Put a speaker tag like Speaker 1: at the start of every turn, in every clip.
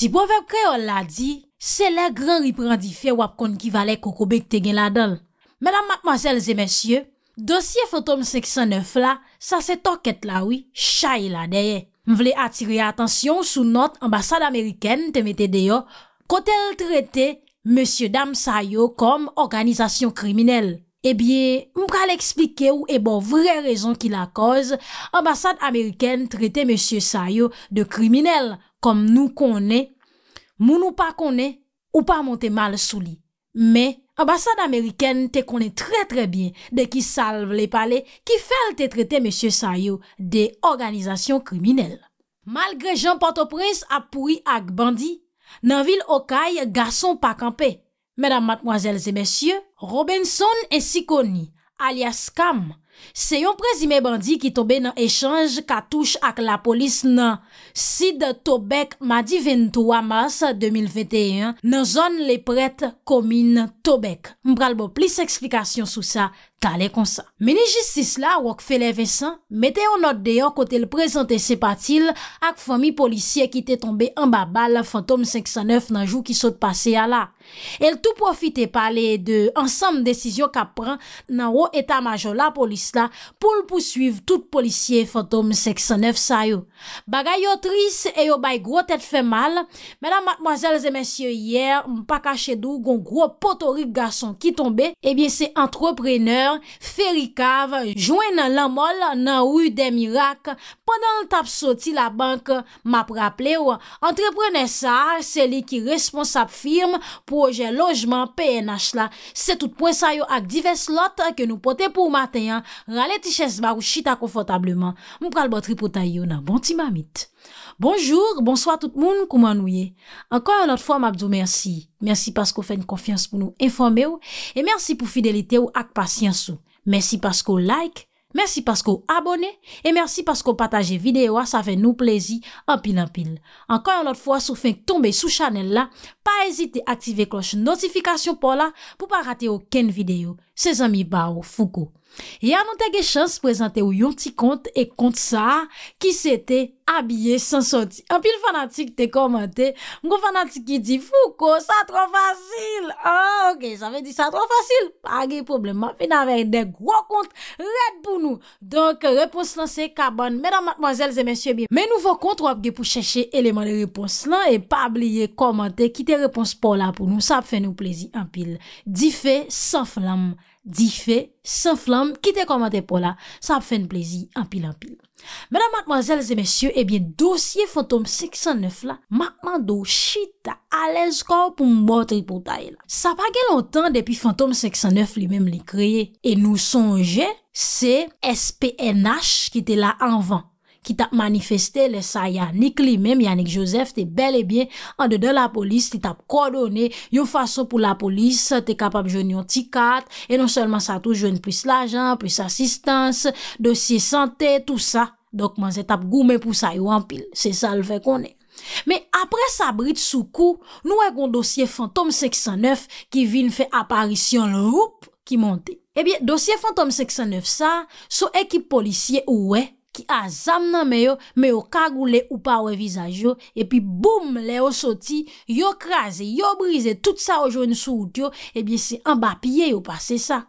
Speaker 1: Ti pou vep kreol la di, se la gran riprandife wap kon kivalè kokobek te gen la dal. Menam, mademasele, zemensye, dosye fotom 609 la, sa se tok et lawi, chay la deye. M vle atire atensyon sou not ambasade Ameriken temete deyo kotel trete M. Dam Sayo kom organizasyon kriminel. Ebyen, eh mkal eksplike ou ebo eh vre rezon ki la koz, ambasade Ameriken trete Monsie Sayo de kriminel kom nou konen, moun ou pa konen ou pa monte mal souli. Men, ambasade Ameriken te konen tre tre bien de ki salve le pale ki fel te trete Monsie Sayo de organizasyon kriminel. Malgre Jean Portoprens apoui ak bandi, nan vil okay gason pa kampe. Madame, mademoiselles et messieurs, Robinson et Sikoni, alias Kam, se yon prezime bandi ki tobe nan echange katouche ak la polis nan Sid Tobek Madi 23 mars 2021 nan zon le pret komine Tobek. Mbralbo plis ekslikasyon sou sa. ta le konsa. Meni jistis la, wak fe levesan, mete yo not deyo kote l prezante se patil ak fomi polisye ki te tombe an ba bal fantom 509 nan jou ki sot pase ya la. El tou profite pale de ansam de desisyon ka pran nan wou eta majo la polis la pou l pousuiv tout polisye fantom 509 sa yo. Bagay yo tris e yo bay gro tete fe mal, menan madmoazel ze mensyo yer, mpa kache dou gon gro potorik gason ki tombe, ebyen eh se antropreneur Feri kav, jwen nan lanmol nan wou den mirak Pendan l tap soti la bank, map rapple ou Entreprenesar, seli ki responsab firm Poje lojman PNH la Se tout poen sayo ak dive slot Ke nou pote pou matenyan Rale tiches barou chita konfotableman Mou pral botri potay yo nan bonti mamit Bonjou, bonsoit tout moun kouman nou ye. Ankoy anot fwa mabdou mersi. Mersi paskou fè n konfians pou nou informe ou. E mersi pou fidelite ou ak pasyans ou. Mersi paskou like. Mersi paskou abone. E mersi paskou pataje videwa. Sa fè nou plezi anpil anpil. Ankoy anot fwa sou fè n tombe sou chanel la. pa ezite aktive kloche notifikasyon pou la pou pa rate yo ken videyo. Se zami ba ou fuko. Ya nou te ge chans prezante yo yon ti kont e kont sa ki se te abye 510. Anpil fanatik te komante, mkou fanatik ki di fuko sa tro fasil. Anpil fanatik ki di fuko sa tro fasil. Anpil fanatik ki di fuko sa tro fasil. Age problem api na vey dek wakont red pou nou. Donk repons lan se kaban. Mèdèm matmazèl zè mèsyè bi. Mè nouvo kont wapge pou chèche eleman de repons lan repons pou la pou nou, sa ap fè nou plezi anpil, di fè, san flam di fè, san flam ki te komante pou la, sa ap fè nou plezi anpil anpil, menan matmazèl zè mèsyò, ebyen eh dosye fantom 609 la, makman do chita, alez kor pou mbo tri pou tay la, sa pa gen lontan depi fantom 609 li mèm li kreye e nou sonje, se SPNH ki te la anvan ki tap manifeste le sa Yannick li mem, Yannick Joseph, te bel e bien, an de de la polis, te tap kodone, yon fason pou la polis, te kapab jwen yon tikat, e non selman sa tou jwen plus lajan, plus asistans, dosye sante, tout sa, dok man se tap goumen pou sa yon empil, se sa l fe konen. Me apre sa Brit Soukou, nou e kon dosye Fantom 609, ki vin fe aparisyon loup ki monte. Ebyen, eh dosye Fantom 609 sa, so ekip polisye ouwe, a zam nan me yo, me yo kagou le ou pa we vizaj yo, e pi boum le yo soti, yo krasi yo brize tout sa ou joun sou yo, e bi se ambapye yo pa se sa,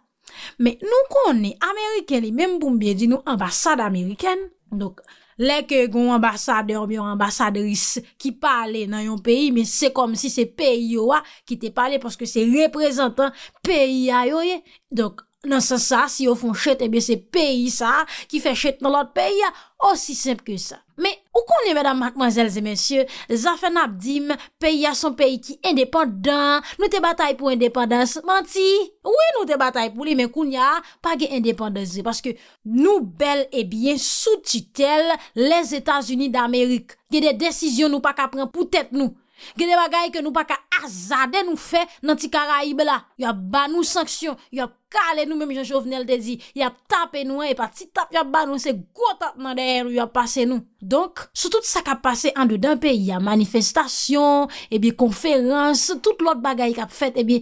Speaker 1: me nou koni Ameriken li, menm boum biye di nou ambasade Ameriken, dok le ke yon ambasade, yon ambasade ris, ki pale nan yon peyi me se kom si se peyi yo wa ki te pale, poske se reprezentan peyi ya yo ye, dok Nan san sa, si yo fon chet, ebe eh se peyi sa ki fe chet nan lot peyi ya, osi semp ke sa. Me, ou konye, madame, mademoiselles et messieurs, zafen ap dim, peyi ya son peyi ki indépendant, nou te batay pou indépendance, manti? Ou e nou te batay pou li men koun ya, pa ge indépendance. Paske nou bel ebyen sou titel les Etats-Unis d'Amérique. Ge de desisyon nou pa ka pren pou tèt nou. Ge de bagay ke nou pa ka azade nou fe nan ti Karaib la. Yo ba nou sanksyon, yo pa. Kale nou menmijan chouvenel te zi, yap tape nou an, e pa ti tape yap ba nou, se gwa tape nan der ou yap pase nou. Donk, sou tout sa ka pase an de den pe, yap manifestasyon, ebi konferans, tout lot bagay kap fete, ebi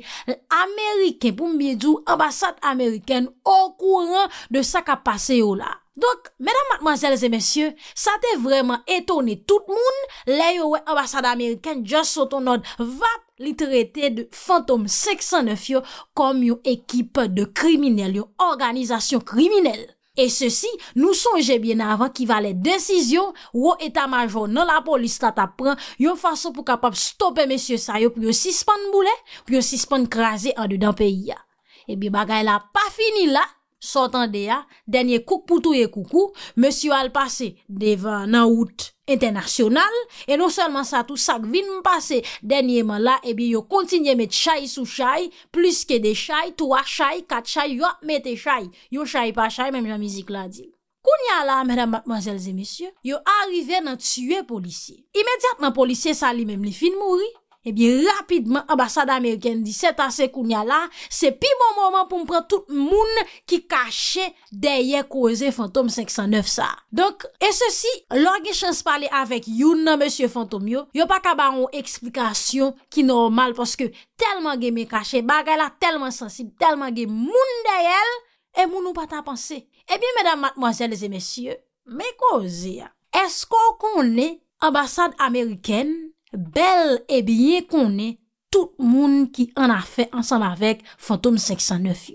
Speaker 1: Ameriken pou mbi djou, ambasad Ameriken, ou kou ran de sa ka pase yo la. Donk, menan matmanzelze mensyen, sa te vreman etone tout moun, le yo we ambasad Ameriken, just so ton nod, vap. Li trete de Fantom 509 yo kom yon ekip de kriminel, yon organizasyon kriminel. E se si nou sonje bien avan ki va le desisyon, wou eta majon nan la polis tat apren, yon fason pou kapap stopen mesye sa yo pou yon sispan mboule, pou yon sispan krasen an de dan peyi ya. E bi bagay la pa fini la. Sotan de ya, denye kouk pou touye koukou, monsi yo al pase devan nan wout internasyonal E non selman sa tou sak vin mpase, denye man la e bi yo kontinye met chay sou chay Plus ke de chay, touwa chay, kat chay, yo mette chay, yo chay pa chay menm nan mizik la dil Koun ya la mèdam batman zelze monsi yo, yo arive nan tue polisi Imediatman polisi sa li menm li fin mouri Ebi eh rapidman ambasade Ameriken di 7 ase kounya la Se pi bon mouman pou mpre tout moun ki kache deye koze fantom 509 sa Donk e se si lor ge chans pale avek yon nan monsye fantom yo Yo pa kaba ou eksplikasyon ki normal Poske telman ge me kache bagay la telman sensib Telman ge moun dey el e moun ou pa ta panse Ebi eh menam matmonsye lese monsye Me koze ya Esko kon ne ambasade Ameriken? Bel e biye konen tout moun ki an a fe ansan avek Fantoum 509.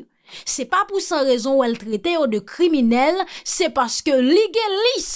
Speaker 1: Se pa pou san rezon ou el trete yo de kriminel, se paske ligelis!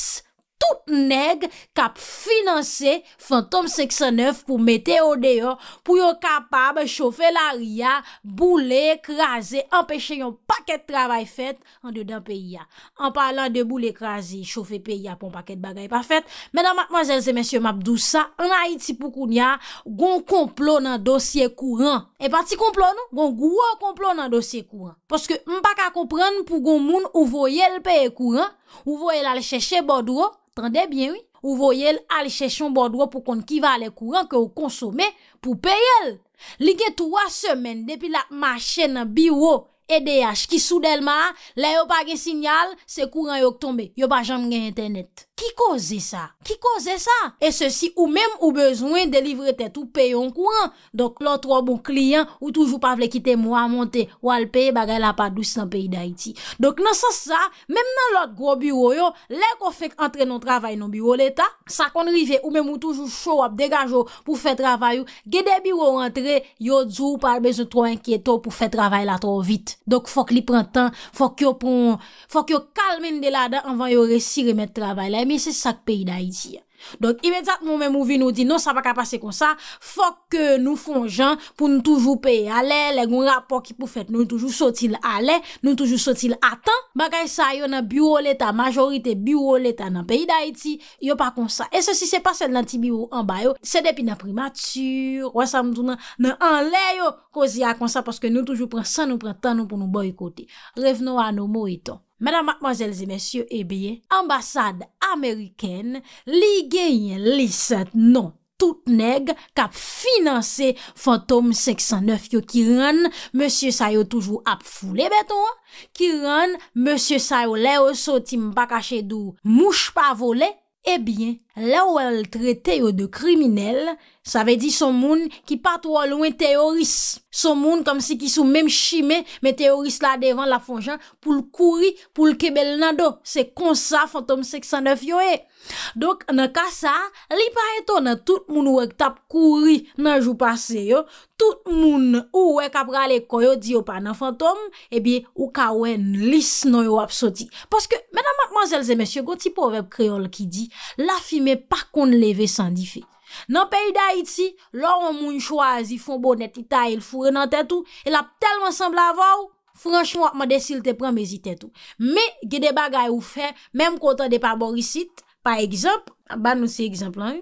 Speaker 1: Koup neg kap finanse Fantom 509 pou meteo deyo pou yo kapab choufe l'aria, boule, krasi, empeshe yon paket travay fet an de dan peyi ya. An palan de boule krasi, choufe peyi ya pou an paket bagay pa fet. Menan mwazelze mensyon mabdousa, an Haiti pou koun ya, gon komplon nan dosye kouran. E pati komplon nou? Gon gwo komplon nan dosye kouran. Poske m pa ka kompran pou goun moun ou voyel peye kouran. Ou voyel alè chèche bòd wò, tande bien wè, ou voyel alè chèche bòd wò pou konn ki va lè kouran ke ou konsome pou peyèl. Likè touwa semen depi la ma chène biwo EDH ki soudèl ma, la yo pa gen sinyal, se kouran yo k tombe, yo pa janm gen internet. Ki koze sa? Ki koze sa? E se si ou menm ou bezwen de livretet ou peyon kwen. Donk loutro bon kliyen ou toujou pa vle kite mou a monte ou alpeye bagay la pa 200 peyi da iti. Donk nan sa sa, menm nan lout gro biwo yo, lèk ou fek antre nou travay nou biwo lèta, sa kon rive ou menm ou toujou show up, degajo pou fe travay yo, gede biwo ou antre, yo djou ou pal bezou tro enkyeto pou fe travay la tro vit. Donk fok li pren tan, fok yo kalmen de la dan anvan yo resi remet travay la yo. mi se sak peyi da iti ya. Donk imediat moun men mouvi nou di, nou sa pa ka pase kon sa, fok ke nou fon jan pou nou toujou peyi ale, le goun rapok ki pou fet nou toujou sotil ale, nou toujou sotil atan, bagay sa yo nan biwo leta, majorite biwo leta nan peyi da iti, yo pa kon sa. E se si se pase nan ti biwo anbayo, se depi nan primatur, wesa mtou nan anle yo, kozi ya kon sa, paske nou toujou pren san, nou pren tan nou pou nou boykote. Rev nou an nou mou ito. Madame, mademoiselles et messieurs, eh bien, ambassade amérikène, li gen yon lisette non tout neg, kap finanse Fantôme 509 yo kiron, monsieur Sayo toujou ap foulé beton, kiron, monsieur Sayo le ou sotim bakache dou mouch pa volé, eh bien, le ou el trété yo de kriminel, Sa ve di son moun ki patwa lwen teoris. Son moun kom si ki sou menm shime, men teoris la devan la fonjan pou l'kouri pou l'kebel nan do. Se konsa fantom 609 yo e. Dok nan ka sa, li pare ton nan tout moun wek tap kouri nan jou pase yo, tout moun eh ou wek apra le koyo di yo pa nan fantom, ebi ou ka wen lis nou yo apsoti. Paske mena manzèlze mèsyo, go ti po vep kriol ki di, la fi me pa kon leve san di fey. Nan peyi da iti, lor an moun chwazi fon bonet itayil fure nan tetou, el ap telman sembl avow, franschou akman desil te pran mezi tetou. Me, gede bagay ou fe, mem kontan de paborisit, pa ekzamp, ba nou se ekzamp lan,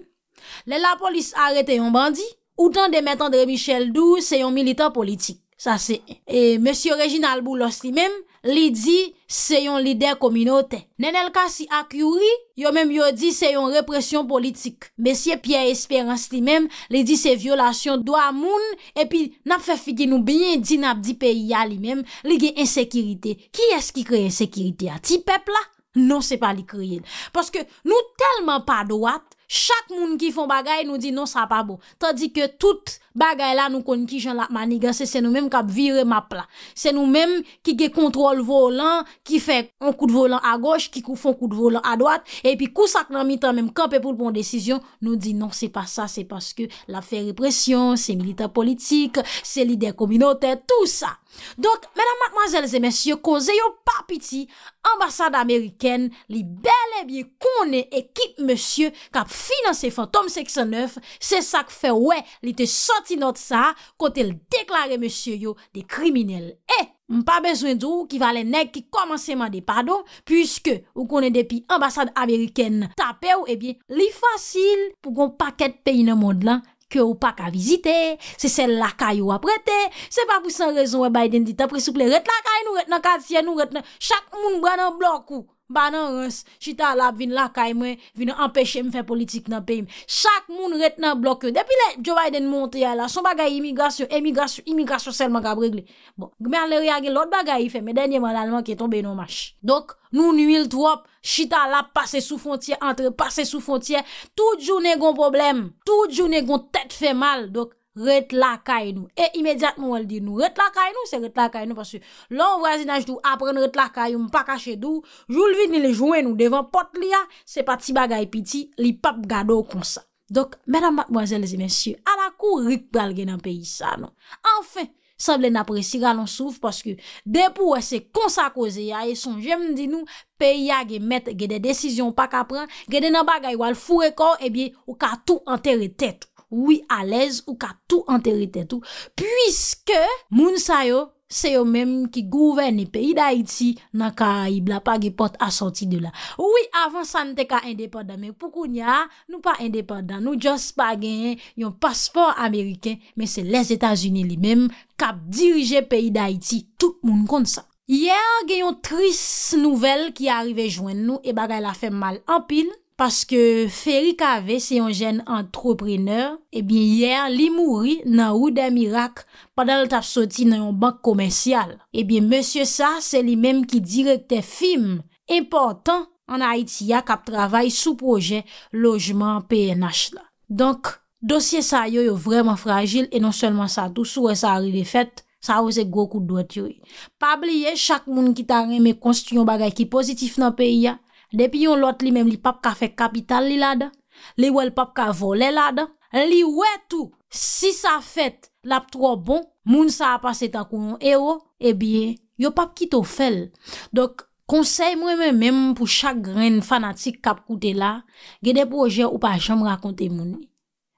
Speaker 1: le la polis arete yon bandi, ou tan demet Andre Michel Dou, se yon militan politik, sa se. E, M. Reginald Boulos li menm, li di se yon lider kominote. Nen elka si ak yuri, yo menm yo di se yon represyon politik. Besye piye esperans li menm, li di se violasyon do a moun, epi nap fefige nou binyen di nap di peyi ya li menm, li gen insekirite. Ki eski kreye insekirite a ti pepla? Non se pa li kreye. Paske nou telman pa doat, Chak moun ki fon bagay nou di non sa pa bo. Tadi ke tout bagay la nou kon ki jan la maniga se se nou men kap vire map la. Se nou men ki ge kontrol volan, ki fe an kou de volan a goch, ki kou fon kou de volan a doat. E pi kousak nan mi tan men kap e pou pon desisyon nou di non se pa sa se paske la fe represyon, se milita politik, se lider kominote, tou sa. Donk, menan matmazelze mensyo, konze yo papiti, ambasade Ameriken li bel e bie konen ekip mensyo kap finanse fantom 69, se sak fe wè li te soti not sa kontel deklare mensyo yo eh, de kriminel. E, mpa bezwen d'ou ki valen ek ki komanseman de pado, pwiske ou konen depi ambasade Ameriken tape ou e bie li fasil pou kon paket peyi nan mond lan. Ke ou pak a vizite, se sel lakay ou aprete, se pa pou san rezon we eh, Biden dit apresouple, ret lakay nou, ret nan katsye nou, ret nan chak moun bran nan blan kou. Banan rons, chita alap vin lakay mwen, vin an apèche mwen fè politik nan pey mwen. Chak moun ret nan blok yo. Depi le Joe Biden monte ya la, son bagay imigasyon, imigasyon, imigasyon sel man ka bregle. Bon, gmen le riyage lot bagay yi fè, men denye man lalman ki etonbe yon mash. Dok, nou nou il trop, chita alap pase sou fontye, entre, pase sou fontye. Tout jounen gon problem, tout jounen gon tèt fè mal, dok. ret lakay nou. E imediat moun wèl di nou, ret lakay nou, se ret lakay nou, paske lò wèl vwazinaj nou apren ret lakay nou, mpaka chedou, joul vin nilè jouen nou devan pot li ya, se pati bagay piti, li pap gado konsa. Dok, menam batmwazèl zi mensyè, alakou rik pral genan peyi sa, non? Enfè, sab lè napre si ralonsouf, paske depou wè se konsa koze ya, e son jèm di nou, peyi ya ge met, ge de desisyon pak apren, ge de nan bagay wèl fure kor, e bie, Ouwi alez ou ka tou anterite tou. Puiske moun sa yo se yo menm ki gouverne peyi da iti nan ka i blapa ge pot asanti de la. Ouwi avan sa nte ka indepanda menm poukoun ya nou pa indepanda. Nou jos pa gen yon paspor ameriken menm se les Etats-Unis li menm kap dirije peyi da iti tout moun kont sa. Yer gen yon tris nouvel ki arive jwen nou e bagay la fem mal ampil. Paske Feri Kave se yon jen entrepreneur, ebyen yer li mouri nan ou den mirak padal tap soti nan yon bank komensyal. Ebyen monsye sa, se li menm ki direkte film importan an Aitia kap travay sou proje lojman PNH la. Donk, dosye sa yo yo vreman fragil e non selman sa tou sou e sa ari de fet, sa ou se gwo kout do atyoy. Pabli ye, chak moun ki ta reme konsti yon bagay ki pozitif nan peyi ya, Depi yon lot li menm li pap ka fe kapital li la da, li wèl pap ka vole la da, li wè tou. Si sa fet lap tro bon, moun sa apase takou yon ero, ebyen, yon pap ki to fel. Dok, konsey mwen menm pou chagren fanatik kap koute la, gede proje ou pa jom rakonte moun.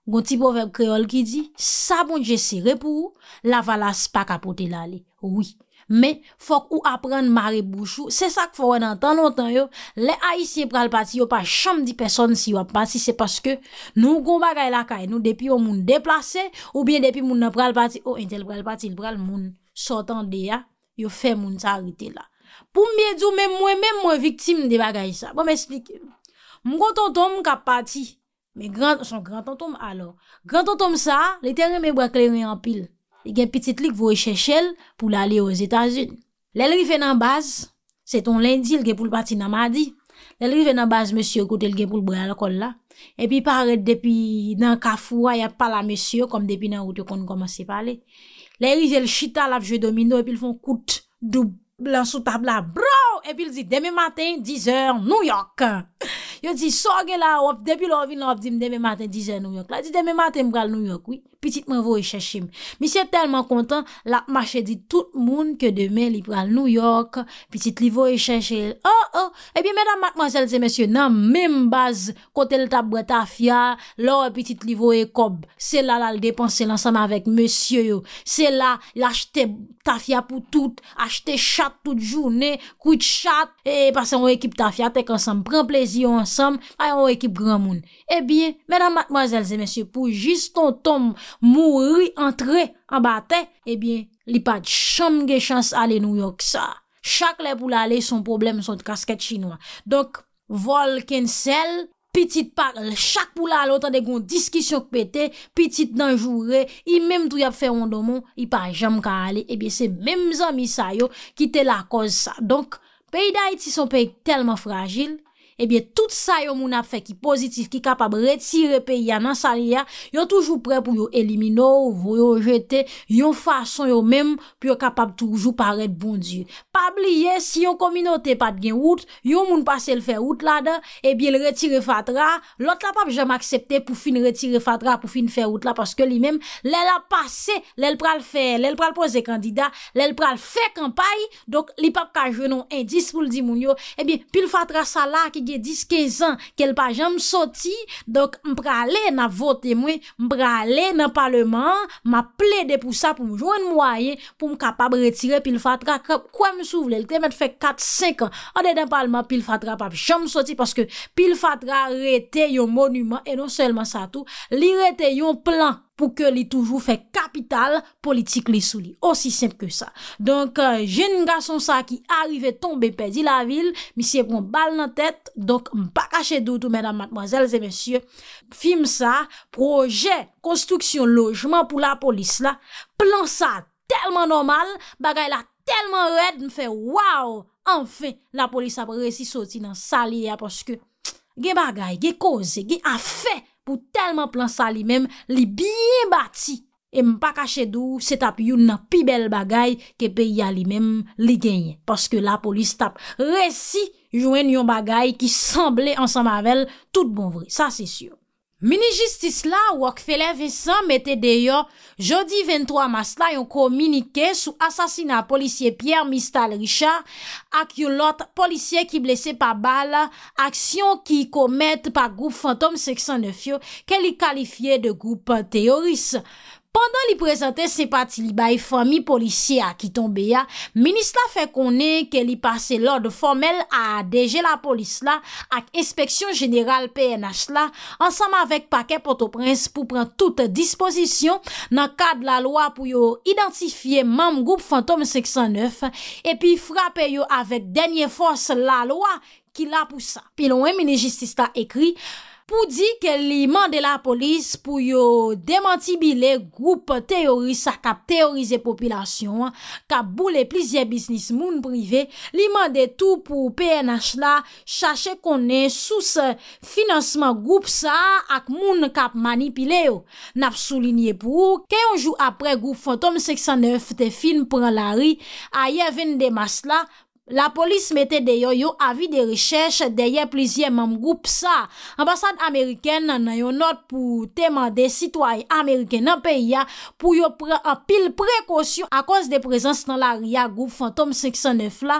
Speaker 1: Gon ti pove kreol ki di, sa bon jese repou, la valas pa kapote la li, wè. Me fok ou apren mare bouchou. Se sa k fwen an tan an tan yo. Le a isye pral pati yo pa chanm di peson si yo ap pati. Se paske nou goun bagay la kaye nou. Depi yo moun deplase. Ou bien depi moun nan pral pati. Ou oh, entel pral pati l pral moun sotan de ya. Yo fe moun tarite la. Poum byedou mwen mwen mwen viktim de bagay sa. Poum esplike. Mwen grand tonton mwen kap pati. Mwen grand tonton mwen alor. Grand tonton mwen sa. Le teren mwen brekleri an pil. gen pitit lik vou e chèchèl pou la li yo zétazil. Lè lè li fè nan baz, sè ton lèndi, lè gen pou l'bati nan madi. Lè lè li fè nan baz, mèsyo koute, lè gen pou l'bouè l'kol la. E pi paret depi nan kafoua, yè pala mèsyo, kom depi nan route kon komansi pale. Lè li zè lè chita la fjè domino, epi lè fon koute, dou blan sou tabla, bro, epi lè zè demè maten, dizèr, nouyok. Yo zè so gen la wop, depi lè wop, demè maten, dizèr, nouyok. Pitit mwen vou e chèchim. Misè telman kontan, la mâche di tout moun ke demè li pral New York, pitit li vou e chèchil. Oh oh, e bi mèdam mâche mwazèl zè mèsyo, nan mèm baz kote le tabou ta fia, lò pitit li vou e kob. Se la la l depanse lansam avèk mèsyo yo. Se la l achete ta fia pou tout, achete chat tout jounè, kout chat, e pasè mwen ekip ta fia tek ansam, mwen pre mwen plèzi yo ansam, ay mwen ekip gran moun. E bi mèdam mâche mwazèl zè mèsyo, pou jist ton tom m Mou ri antre, abate, ebyen, eh li pat chanm ge chans ale Nouyok sa. Chak le poula ale, son problem son kasket chinois. Donk, vol ken sel, pitit parle, chak poula ale, otan de goun diskisyon k pete, pitit nanjoure, imem dwi ap fe yon domon, ipa jam ka ale, ebyen, eh se mem zan misayo ki te la koz sa. Donk, peyday ti son pey telman fragil, Ebyen, tout sa yo moun ap fe ki pozitif, ki kapab retire pe ya nan sali ya, yo toujou pre pou yo elimino, ou yo rejete, yo fason yo mem, pou yo kapab toujou paret bondi. Pab liye, si yo kominote pat gen wout, yo moun pase l fe wout la da, ebyen, l retire fatra, lot la pap jam aksepte pou fin retire fatra, pou fin fe wout la, paske li mem, lè la pase, lè l pral fè, lè l pral pose kandida, lè l pral fè kampay, dok li pap ka jenon indis pou l di moun yo, ebyen, pil fatra sa la ki genote, 10-15 an, kel pa jan msoti dok m prale na vote mwe m prale nan paleman ma ple de pou sa pou m jwenn mwaye pou m kapab retire pil fatra kwa m souvle, l te met fe 4-5 an an de nan paleman pil fatra pa jan msoti, paske pil fatra rete yon monument, e non selman sa tout li rete yon plan pou ke li toujou fè kapital politik li sou li, osi semp ke sa. Donk, euh, jen nga son sa ki arive tombe pedi la vil, misye kon bal nan tèt, donk, mpa kache doutou, menam, matmozèlze, msye, fim sa, projè, konstruksyon, lojman pou la polis la, plan sa telman normal, bagay la telman red, mfè, waw, an fè, la polis apre resi soti nan sali ya, poske, gen bagay, gen koze, gen afè, pou telman plan sa li mem li byen bati. E mpa kache dou, se tap yon nan pi bel bagay ke pe ya li mem li genyen. Paske la polis tap resi jwen yon bagay ki sanble ansan mavel tout bon vre. Sa se syon. Mini-justis la wak fe lev e san mette deyo jodi 23 mas la yon ko minike sou asasina polisye Pierre Mistal Richard ak yon lot polisye ki blese pa bal aksyon ki komet pa goup fantom 609 yo ke li kalifiye de goup teoris. Pendan li prezante se pati li baye fami polisye akiton beya, minis la fe konen ke li pase lorde formel a adege la polis la ak inspeksyon jeneral PNH la ansanman vek pake poto prens pou pren tout disposition nan kad la loa pou yo identifiye mam group fantom 609 epi frape yo avet denye fos la loa ki la pousa. Pi lon meni jistista ekri, Pou di ke li mande la polis pou yo demantibile group teoris sa kap teorize populasyon, kap boule plizye bisnis moun prive, li mande tou pou PNH la chache konen sou se finansman group sa ak moun kap manipile yo. Nap soulinye pou ke yon jou apre group Phantom 609 te film pran lari a ye ven demas la, La polis mette deyo yo avi de rechèche deye plizye mam goup sa. Ambasade Ameriken nan yo not pou temade sitway Ameriken nan peya pou yo pren apil prekosyon akons de prezans nan la ria goup Fantom 509 la.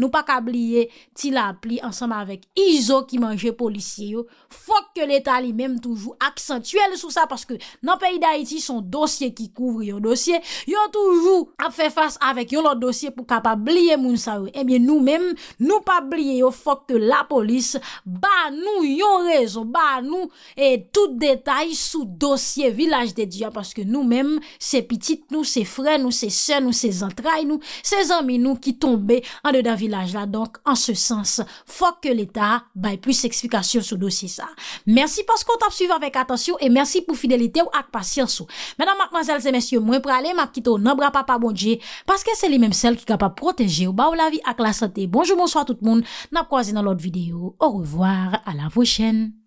Speaker 1: Nou pa kabliye ti la pli ansama avek Izo ki manje polisye yo. Fok ke leta li menm toujou aksentuel sou sa, paske nan peyi da iti son dosye ki kouvri yon dosye. Yon toujou ap fe fase avek yon lot dosye pou kapabliye moun sa ou. Ebyen nou menm, nou pa biliye yo, eh fok ke la polis, ba nou yon rezon, ba nou, e tout detay sou dosye village de Diyan, paske nou menm, se pitit nou, se fre nou, se sen nou, se zantray nou, se zami nou ki tombe an de Davi. Bon la. Donk, an se sens, fok ke l'Etat bay plus eksplikasyon sou dosi sa. Mersi pas kon tap suiv avek atasyon, e mersi pou fidelite ou ak pasyansou. Menan, mak manzel, zemens, yo mwen prale, mak kito, nan bra pa pa bondje, paske se li menm sel ki ka pa proteje ou ba ou la vi ak la sante. Bonjou, monswa, tout moun, nan proazi nan lot videyo. Ou revoar, ala vwoshen.